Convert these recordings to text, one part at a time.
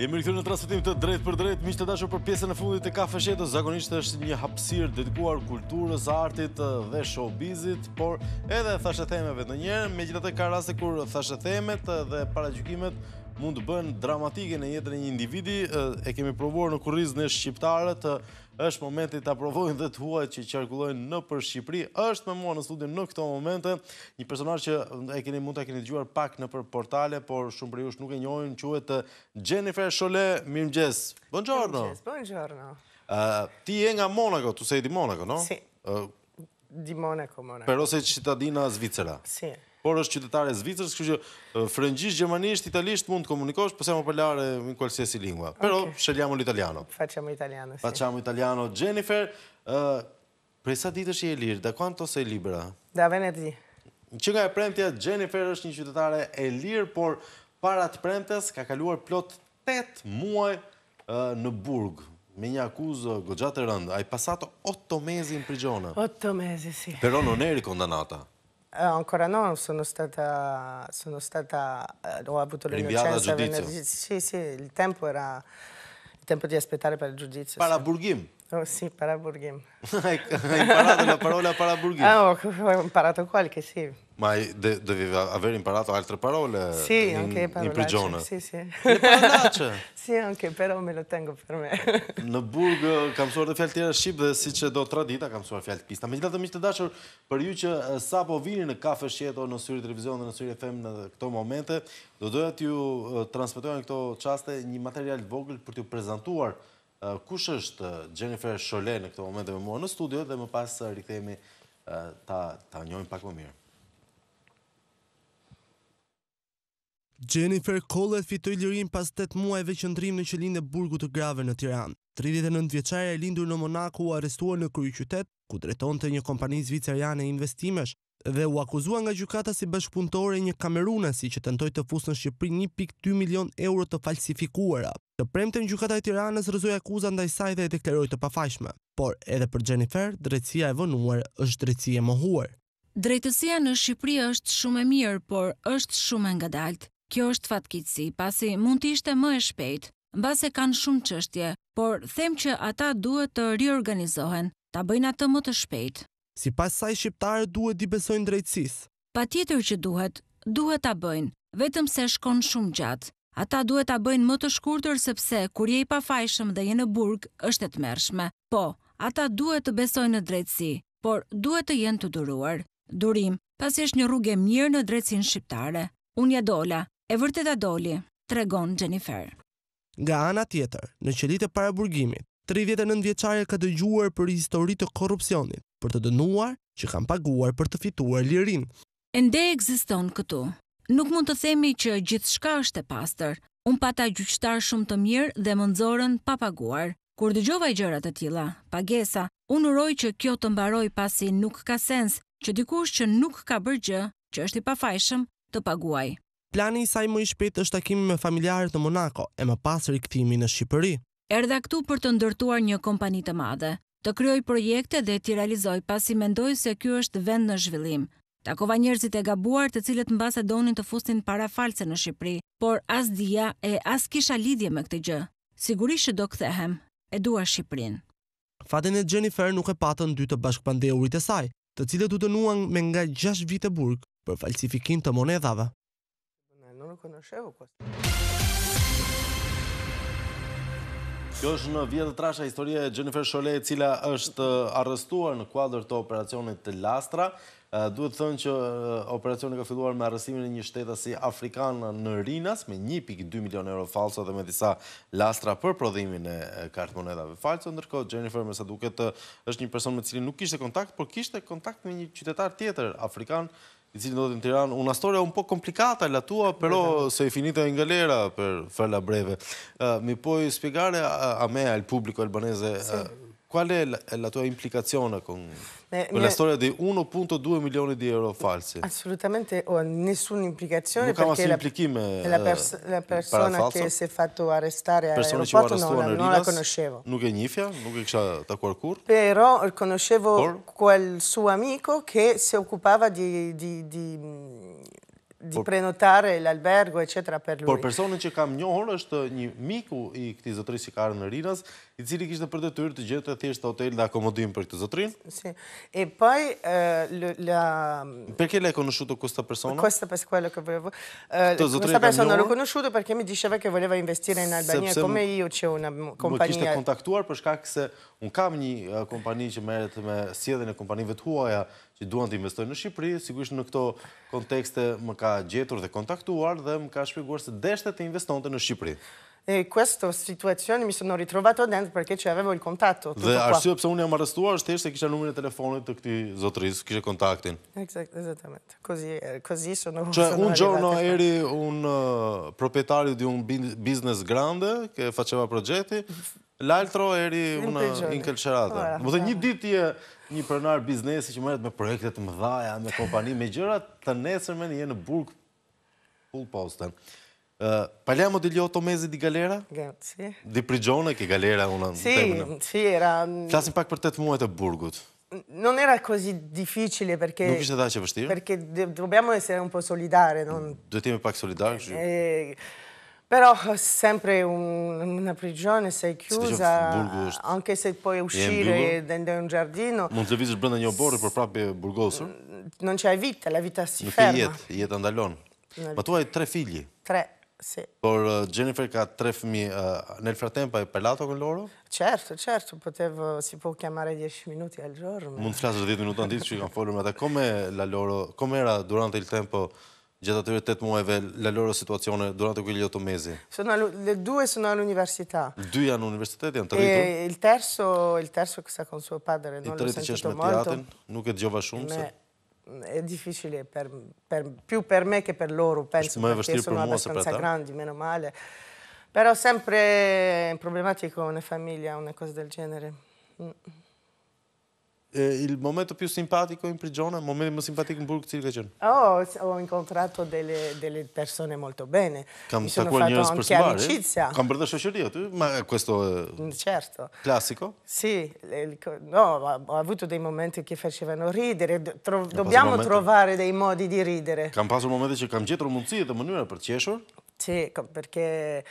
E mirë këtër në trasfetim të drejt për drejt, mi të dashur për pjesën e fundit e kafeshetë, zagonisht është një hapsir dedikuar kulturës, artit dhe showbizit, por edhe thashtët themeve në njerë, me gjithat ka rase kur thashtët themet dhe paragjukimet, mund të bënë dramatike në jetën e një individi, e kemi provuar në kuriz në shqiptarët, është momenti të aprovojnë dhe të huaj që qarkullojnë në për Shqipëri, është me mua në studion në këto momente, një personar që e keni mund të keni të gjuar pak në për portale, por shumë për jush nuk e njojnë, që e të Jennifer Scholle, mirë Mirëmgjes, Bonjorno. Bonjorno. Ti e nga Monaco, tu se i di Monaco, no? Si. Di Monaco, Monaco. Per ose që Zvicera. Si. Si por është qytetar i Zvicrës, kështu që frëngjisht gjermanisht, italisht mund të komunikosh, por s'ajo palare në kualsi si lingua. Okay. Pero shëlljamun italiano. Facciamo italiano. Facciamo italiano Jennifer. ë uh, Për sa ditë është lirë? Da quanto sei libera? Da venerdì. Që nga e premtja Jennifer është një qytetare e lirë, por para të premtes ka kaluar plot 8 muaj në burg. Me një akuzë goxhatë rënd, ai pasato 8 mesi në prigjon. 8 mesi si. Pero non eri condannata. Eh, ancora no, sono stata, sono stata eh, ho avuto l'innocenza venerdì. Sì, sì, il tempo era il tempo di aspettare per il giudizio. Paraburghim? Sì. Oh, sì, paraburghim. Hai imparato la parola paraburghim? Ah, ho imparato qualche, sì. Ma dëvive haver imparato altre parole in prigione. Si, si. Le parolacce. Si, anke, però me lo tengo per me. Në burg uh, kam suar dhe fjallë tjera shqip dhe si që do tra dita kam suar fjallë pista. Me gjithatë të miqë të dashur për ju që uh, sa po vini në kafe shjeto në syri televizion dhe në syri FM në këto momente, do doja të ju uh, transmitojnë në këto qaste një material vogël për të ju prezentuar kush është Jennifer Scholle në këto momente me mua në studio dhe më pas rikëtemi ta njojnë pak më mirë. Jennifer Collet fitoj lirin pas 8 muajve qëndrim në qëllin e burgu të grave në Tiran. 39 vjeqare e lindur në Monaku u arestuar në kryi qytet, ku dreton të një kompani zviceriane investimesh, dhe u akuzua nga gjukata si bashkëpuntore një kamerunasi që tentoj të fusë në Shqipëri 1.2 milion euro të falsifikuara. Të premte në gjukata e tiranës rëzoj akuza ndaj saj dhe e dekleroj të pafashme. Por edhe për Jennifer, drecësia e vënuar është drecësia e mohuar. Drejtësia në Shqipëri është shumë e mirë, por është shumë e nga daltë. Kjo është fatkitsi, pasi mund të ishte më e shpejt, base kanë shumë qështje, por them që ata duhet të riorganizohen, ta bëjnë atë më të shpejt. Si pas saj shqiptare duhet i besojnë drejtsis? Pa tjetër që duhet, duhet ta bëjnë, vetëm se shkon shumë gjatë. Ata duhet ta bëjnë më të shkurtër sepse kur je i pafajshëm dhe je në burg, është e tmerrshme. Po, ata duhet të besojnë në drejtësi, por duhet të jenë të duruar. Durim, pasi është një rrugë e mirë në drejtsinë shqiptare. Unë ja dola, e vërtet a doli, tregon Jennifer. Nga ana tjetër, në qëllit e paraburgimit, 39 vjeqare ka dëgjuar për histori të korupcionit, për të dënuar që kam paguar për të fituar lirin. Ende e këtu. Nuk mund të themi që gjithë shka është e pastër. Unë pata gjyqtar shumë të mirë dhe mëndzorën pa paguar. Kur dëgjova i gjërat e tila, pagesa, unë uroj që kjo të mbaroj pasi nuk ka sens që dikush që nuk ka bërgjë, që është i pafajshëm, të paguaj. Plani i saj më i shpejtë është takimi me familjarët në Monako e më pas rikthimi në Shqipëri. Erdha këtu për të ndërtuar një kompani të madhe, të krijoj projekte dhe të realizoj pasi mendoj se ky është vend në zhvillim. Takova njerëzit e gabuar të cilët mbas e donin të fusnin para false në Shqipëri, por as dia e as kisha lidhje me këtë gjë. Sigurisht që do kthehem. E dua Shqipërinë. Fatin e Jennifer nuk e patën dy të bashkëpande e saj, të cilët u dënuan me nga 6 vite burg për falsifikim të monedhave nuk e në shevë kështë. Po Kjo është në vjetë trasha historie e Jennifer Sholet, cila është uh, arrestuar në kuadrë të operacionit të Lastra. Uh, duhet thënë që uh, operacionit ka filluar me arrestimin e një shteta si Afrikanë në Rinas, me 1.2 milion euro falso dhe me disa Lastra për prodhimin e kartë monedave falso. Ndërko, Jennifer, me sa duket, është një person me cilin nuk kishte kontakt, por kishte kontakt me një qytetar tjetër Afrikan i cili ndodhet Una storia un po' complicata la tua, però sei finita in galera per farla breve. Uh, mi puoi spiegare a, a me, al pubblico albanese, sì. uh, Qual è la, è la tua implicazione con la quella storia di 1.2 milioni di euro falsi? Assolutamente ho oh, nessuna implicazione Nunca perché la, me, la, pers eh, la persona che si è fatto arrestare all'aeroporto non, non, non la conoscevo. Non significa? Non che c'è da qualcuno? Però conoscevo Or? quel suo amico che si occupava di, di, di Po- di prenotare, l'albergo, etc. per lui. Por personën që kam njohër është një miku i këti zotri që ka arë në Rinas, i cili kishtë për të tërë të gjithë të thjeshtë hotel dhe akomodim për këtë zotrin. Si. E paj, la... Për kele e konëshu të kësta persona? Kësta pas kuello kë vëvë. Këtë zotrin e kam njohër? Kësta persona konëshu të për kemi disheve kë voleva investire në Albania, kome po i u që una kompanija... Më kishtë kontaktuar për shkak se kam një kompani që meret me e kompanive të huaja që duan të investojnë në Shqipëri, sigurisht në këto kontekste më ka gjetur dhe kontaktuar dhe më ka shpjeguar se deshte të investonte në Shqipëri. E questo situazione mi sono ritrovato dentro perché ci avevo il contatto. Dhe po. arsye pse un jam arrestuar është thjesht se kisha numrin e telefonit të këtij zotëris, kishe kontaktin. Eksakt, eksaktament. Così così sono un Cioè un giorno eri un uh, proprietario di un business grande che faceva progetti, mhm. l'altro eri un incelcerata. Do të një ditë ti një përnar biznesi që mërët me projekte të dhaja, me kompani, me gjërat të nesërme me një në burg full posta. Palja më dilio të mezi di galera? Gëtë, si. Di prigjone ke galera unë në temën. Si, si, era... Klasin pak për të të muaj burgut. Non era kësi difficile, përke... Nuk ishte da që vështirë? Perché dobbiamo essere se un po solidare, non... Dëtime pak solidare, që... Eh, Però sempre una prigione sei chiusa, anche se puoi uscire dentro un giardino. Non ti visi sbrenda neobori, però proprio burgoso. Non c'è vita, la vita si ferma. Non c'è vita, andalon. Ma tu hai tre figli? Tre, sì. Por uh, Jennifer ka tre figli, uh, nel frattempo e pelato con loro? Certo, certo, potevo, si può chiamare 10 minuti al giorno. Non ti 10 dieci minuti, non ti dici che non fai l'umore. Come era durante il tempo... gjatë atyre 8 muajve la loro situazione durante quegli 8 mesi? Sono le due sono all'università. Due hanno università e hanno territorio? Il terzo, il terzo che sta con suo padre, non l'ho sentito molto. Il nuk e djova shumë se... È difficile, per, per, più per me che per loro, penso, perché sono per abbastanza grandi, meno male. Però sempre problematico una famiglia, una cosa del genere. Mm. Eh, il momento più simpatico in prigione, il momento più simpatico in Burgzirgegen? Oh, ho incontrato delle, delle persone molto bene. Cam Mi sono fatto anche personali? amicizia. Cambra società, ma questo è mm, certo. classico? Sì, no, ho avuto dei momenti che facevano ridere, Tro dobbiamo trovare dei modi di ridere. Cam passo momenti che cam dietro munzie, da maniera per cesur? Sì, perché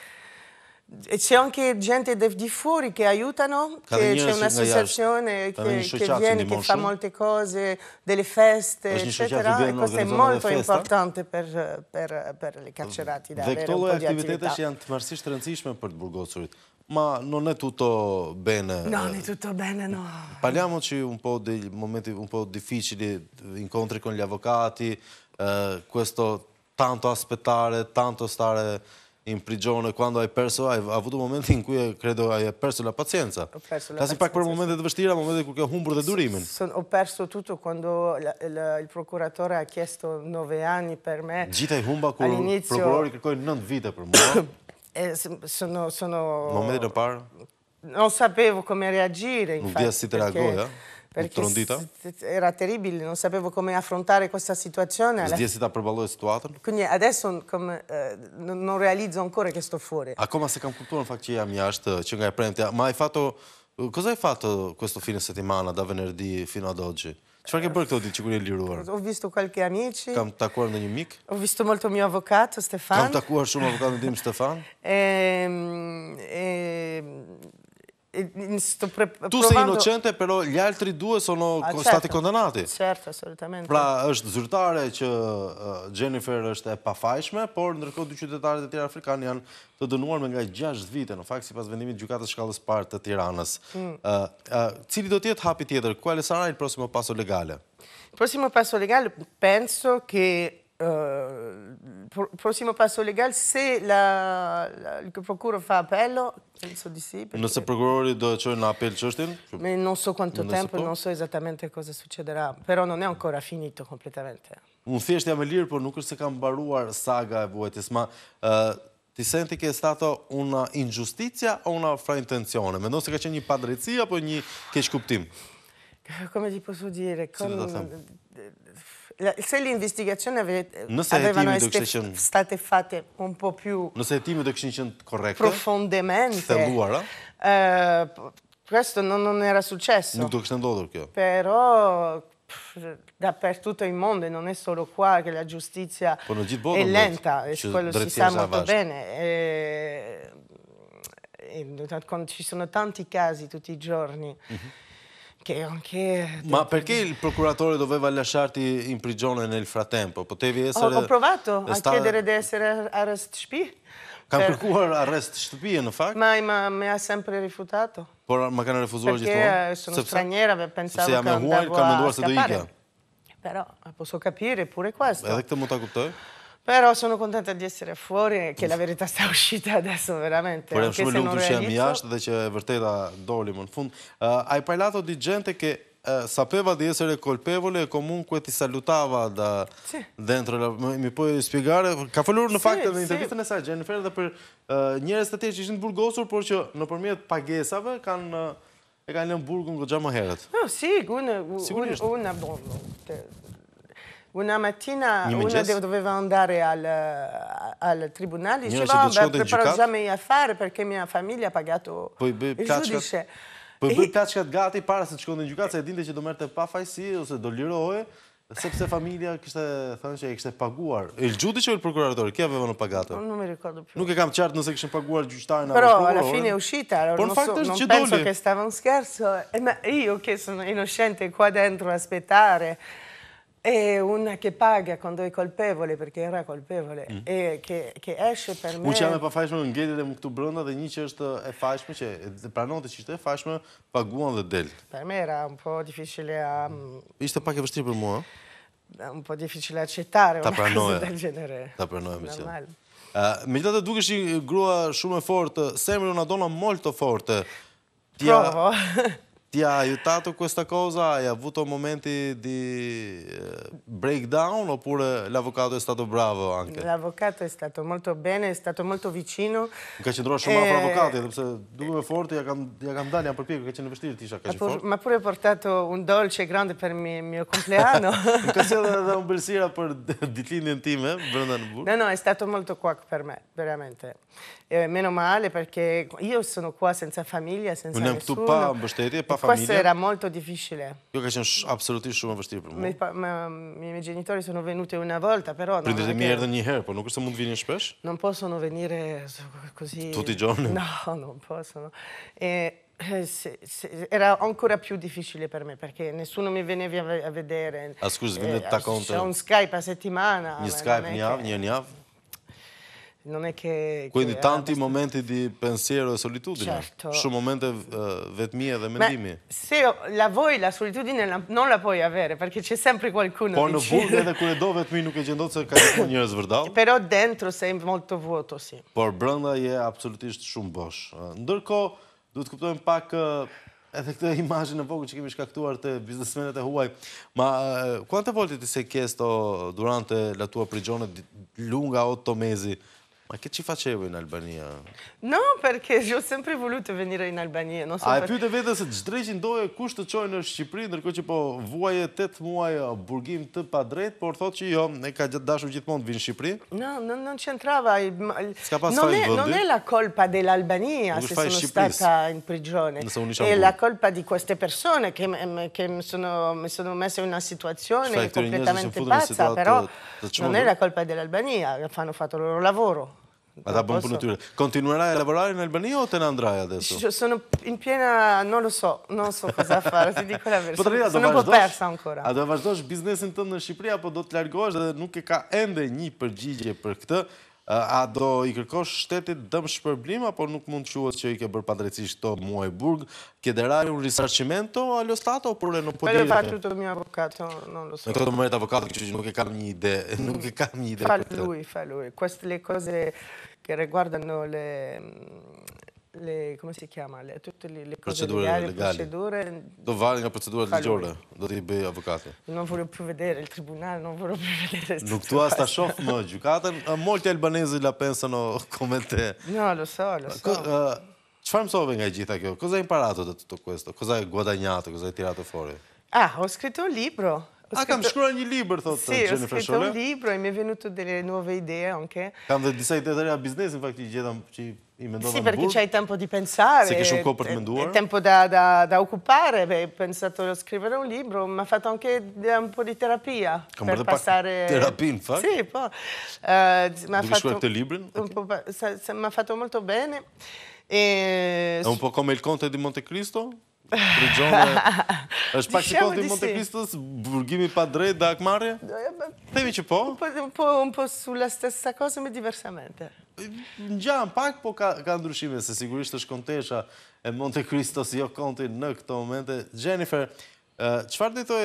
c'è anche gente di fuori che aiutano, c'è un'associazione che, che, viene, che fa molte cose, delle feste, eccetera, e questo è molto importante per, per, per le carcerati da avere un po' di attività. Dhe janë të marësisht të rëndësishme për burgosurit. Ma non è tutto bene. Eh, non è tutto bene, no. Parliamoci un po' dei momenti un po' difficili, incontri con gli avvocati, eh, questo tanto aspettare, tanto stare imprigjone, kando ai perso, ai avutu momentin ku e kredo ai perso la pacienza. Kasi pak për momente të vështira, momente ku ke humbur dhe durimin. Ho o perso tutto quando il procuratore ha chiesto 9 anni per me. Gjitha i humba kur prokurori kërkoi 9 vite për mua. e sono sono parë. Non sapevo come reagire, infatti. Non si assite la goia. perché era terribile, non sapevo come affrontare questa situazione. Здесь Quindi adesso come, eh, non realizzo ancora che sto fuori. Acum ah, se cam cultura fac ce am Ma hai fatto cosa hai fatto questo fine settimana da venerdì fino ad oggi? Ci anche perché di sicuro lì Ho visto qualche amici. Cam tacuar në një Ho visto molto il mio avvocato Stefan. Cam tacuar shumë avvocato ndim Stefan? e, e ehm, ehm, Tu se inocente, pero ljaltri duhe së në stati kondenati. Certo, absolutamente. Pra, është zyrtare që uh, Jennifer është e pafajshme, por ndërkot dy qytetarët e tjera afrikanë janë të dënuar me nga 6 vite, në fakt si pas vendimit gjukatës shkallës partë të tiranës. Mm. Uh, uh, cili do tjetë hapi tjetër? Kuale Saraj, prosimo paso legale? Prosimo paso legale, penso që prosimo paso legal se la que procuro fa apelo, penso di sì perché... nëse prokurori do të qojë në apel çështën me non so quanto tempo po? non so esattamente cosa succederà però non è ancora finito completamente un thjesht jam e lirë por nuk është se kam baruar saga e vuajtjes ma uh, ti senti ke stato una injustizia o una fra intenzione mendon se ka qenë një padrecija apo një keq kuptim come ti posso dire come se le investigazioni avete, avevano state fatte un po' più profondamente, eh, questo non, non, era successo. Però dappertutto il mondo e non è solo qua che la giustizia è lenta, e quello si sa molto bene. Eh, e, e, ci sono tanti casi tutti i giorni. Mm -hmm Ke, ke... Ma përke il prokuratore doveva lasharti in prigione nel frattempo? Potevi essere... Ho po provato a chiedere di essere arrest shpi. Kam kërkuar arrest e në fakt? Ma, ma, me ha sempre rifutato. Por, ma kanë refuzuar gjithë tonë? Perke, sono stranjera, stranjerave, pensavo që andavo a skapare. Se jam e huaj, kam se do ikja. Pero, posso capire, pure questo. Edhe këtë mund të kuptoj? Però sono contenta di essere fuori, che la verità sta uscita adesso veramente. Por e më shumë lukë të shemë jashtë dhe që e vërteta dolim në fund. Hai eh, parlato di gjente ke eh, sapeva di essere kolpevole e comunque ti salutava da dentro la... Mi puoi spiegare, ka fëllur në fakte dhe intervjistën e sa Jennifer dhe për eh, njërës të tjerë që ishën të burgosur, por që në përmjet pagesave kanë e kanë në burgun këtë më herët. Si, unë, unë, unë, unë, unë, Una mattina una doveva andare al al tribunale e per preparare bel programma di affari perché mia famiglia ha pagato Poi be cacciate Poi be cacciate gati para se scondo in giudicato e dinte che do merte pa fajsi o se do liroe sepse familia kishte thon se kishte paguar il giudice po, o il procuratore aveva avevano pagato non mi ricordo più non che kam chart non se kishte paguar giustaina però alla fine è uscita allora non so non penso che stavano scherzo e ma io che sono innocente qua dentro a aspettare E una che paga quando è colpevole, perché era colpevole, e che, che esce per me... Unë që jam e pafajshme në ngjetit e më këtu brënda dhe një që është e fajshme, që e pranon që është e fajshme, paguan dhe del. Per me era un po' difficile a... Um... Ishte pak e vështirë për mua? Un po' difficile a qetare, una cosa del genere. Ta pranoja, me që. Normal. Uh, me gjithë dukesh duke shi grua shumë e fortë, semrë në adona molto forte. Tia... Provo. ti ha ajutatu kësta koza, ha avuto momenti di eh, breakdown, opure l'avokato è stato bravo anche? L'avokato è stato molto bene, è stato molto vicino. Në ka qëndrua shumë afro eh, avokati, dhe përse duke me forti, ja kam dalë, ja përpjekë, ka qënë vështirë, ti isha ka Ma pure ho portato un dolce grande per mio compleanno. Në ka qënë dhe un belsira për ditlindin time, brënda në burë. No, no, è stato molto kuak per me, veramente. Eh, meno male, perché io sono qua senza famiglia, senza nessuno. Unë jam këtu pa pa famiglia. Questo era molto difficile. Io che sono absolutisht shumë e Me, pa, ma, mm, i miei genitori sono venuti una volta, però non Prendetemi erano ogni herë, non questo mondo viene spesso? Non possono venire così Tutti i giorni? No, non possono. E eh, era ancora più difficile per me perché nessuno mi veniva a vedere. Ah, scusa, eh, venite da conto. C'è un Skype a settimana. Ni Skype, ni av, ni av. Non è che... Quindi tanti momenti di pensiero e solitudine. shumë momente momenti eh, vetmie e mendimi. Ma se la vuoi la solitudine non la puoi avere perché c'è sempre qualcuno Por vicino. Por në vuoi edhe vetmi nuk e gjendot se ka qenë njerëz vërdall. Però dentro sei molto vuoto, sì. Por brënda je absolutisht shumë bosh. Eh, ndërkohë duhet të kuptojmë pak eh, edhe këtë imazhin në vogël që kemi shkaktuar te biznesmenët e huaj. Ma kuante volte ti se kesto durante la tua prigione lunga 8 mesi? Ma këtë që facevo në Albania? No, përke jo sempre volu të venire në Albania. A e pyte vete se gjithë drejqin dojë kusht të qojë në Shqipëri, nërko që po vuaje të të muaj uh, burgim të pa drejt, por thot që jo, ne ka gjithë dashu gjithmonë të vinë Shqipëri? No, në qëntrava, non e la kolpa dhe l'Albania, se sono stata in prigione, e la kolpa di queste persone che mi sono messa in una situazione completamente pazza, però non dell'Albania, hanno fatto il loro lavoro. Ata bëmë punë të tyre. Kontinuera e laborari në Albania o të në Andraja dhe të? Së në pjena në lëso, në lëso, për zafarë, së në për përës sa në kura. A do po vazhdojsh biznesin të në Shqipëria, po do të largohesh dhe nuk e ka ende një përgjigje për këtë, A do i kërkosh shtetit dëmë shpërblim, apo nuk mund qëhet që i ke bërë padrecisht të muaj burg, ke deraj unë risarqimento, a lo stato, o përre në podjetë? Për e faktur të mjë avokato, në lo stato. Në të të mërët avokato, që nuk e kam një ide, nuk e kam një ide. Kështë le koze që në le le, come si chiama, le, tutte le, le procedure cose legali, procedure... Do vale nga procedura legjore, do t'i bëj avokati. Non voglio più vedere il tribunale, non voglio più vedere... Nuk tua sta shof më gjukatën, molti albanezi la pensano come te. No, lo so, lo so. Ko, uh, mësove nga gjitha kjo? Koza e imparato të tuto questo? Koza e guadagnato, koza e tirato fori? Ah, ho scritto un libro. Ho ah, scritto... kam shkruar një libër, thotë sì, Jennifer Shole. Sì, ho scritto un libro e mi è venuto delle nuove idee anche. Kam dhe disa idee të reja biznesin, fakt gjitha që i Sì, perché c'hai tempo di pensare. Sei che tempo da, da, da occupare. ho pensato a scrivere un libro, mi ha fatto anche un po' di terapia. Come per passare... Terapia, infatti? Sì, poi. Eh, mi ha fatto... Okay. fatto molto bene. E... È un po' come il conte di Montecristo? regjone. është pak sikon të Monte burgimi pa drejt dhe akmarje? Themi që po. Po, unë po, po, su la stessa cosa me diversamente. Në gjam, pak po ka, ka ndryshime, se sigurisht është kontesha e Monte jo konti në këto momente. Jennifer, qëfar dhe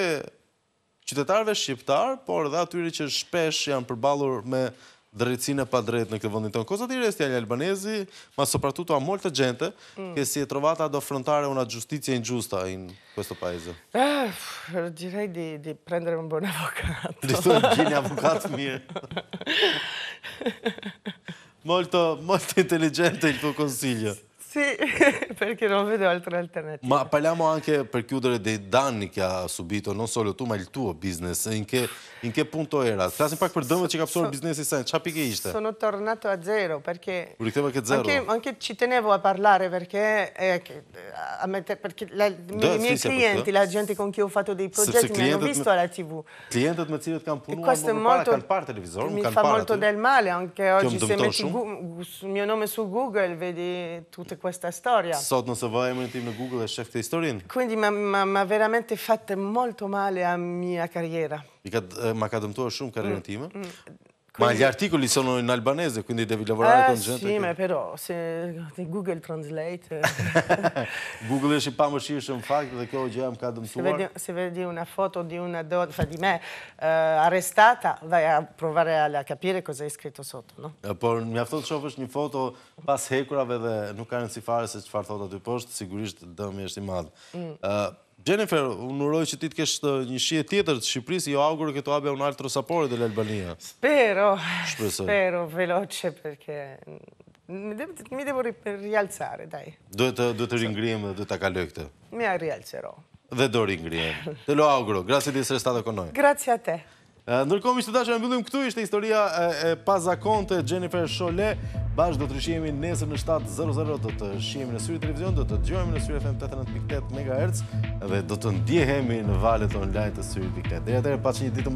qytetarve shqiptar, por dhe atyri që shpesh janë përbalur me... drejtësinë e padrejtë në këtë vendin tonë. Cosa di resti agli albanesi, ma soprattutto a molta gente mm. che si è trovata ad affrontare una giustizia ingiusta in questo paese. Eh, direi di, di prendere un buon avvocato. Di un avvocato mio. molto, molto intelligente il tuo consiglio. si perché non vedo altre alternative. Ma parliamo anche per chiudere dei danni che ha subito, non solo tu, ma il tuo business. In che, in che punto era? Tra l'altro, per dono ci capisco il business di ishte? Sono tornato a zero perché. Che zero. Anche, anche ci tenevo a parlare perché. Eh, che, eh, a metter, perché la, De, I miei sì, clienti, la gente con cui ho fatto dei progetti, mi hanno visto alla TV. Cliente di Mazzino kanë questo è molto. Parla, televisore, mi fa molto del male anche oggi. Se metti il mio nome su Google, vedi tutte questa storia. Sotto non sapevo niente në Google e scelte këtë Quindi ma ma ma veramente fatte molto male a mia carriera. Mi ha caduto tuo carriera. Mi Ma gli articoli sono in albanese, quindi devi lavorare con ah, gente che... Eh, sì, ma però, se Google Translate... Google è scippato, ma ci esce un fatto, perché oggi è un caso Se vedi una foto di una donna, di me, arrestata, vai a provare a capire cosa è scritto sotto, no? Por, mi ha fatto ciò, fosse una foto pas hekurave, dhe nuk ka nësi fare se që farë thotat të poshtë, sigurisht dëmi është i madhë. Mm. Jennifer, unë uroj që ti të kesh një shie tjetër të Shqipërisë, jo augurë këtu abe unë artë rësaporit e l'Albania. Spero, spero, veloce, përke... Mi devo rialcare, daj. Duhet të ringrijem dhe duhet të kalë këtë. Mi a rialcero. Dhe do ringrijem. Të lo augurë, grazie di së restatë e konoj. Grazie a te. Ndërkohë mi që në mbyllim këtu ishte historia e pazakon të Jennifer Scholle. Bashë do të rëshjemi nesër në 7.00, do të shjemi në Syri Televizion, do të gjojmi në Syri FM 89.8 MHz dhe do të ndjehemi në valet online të Syri.8. Dhe e tërë që një ditë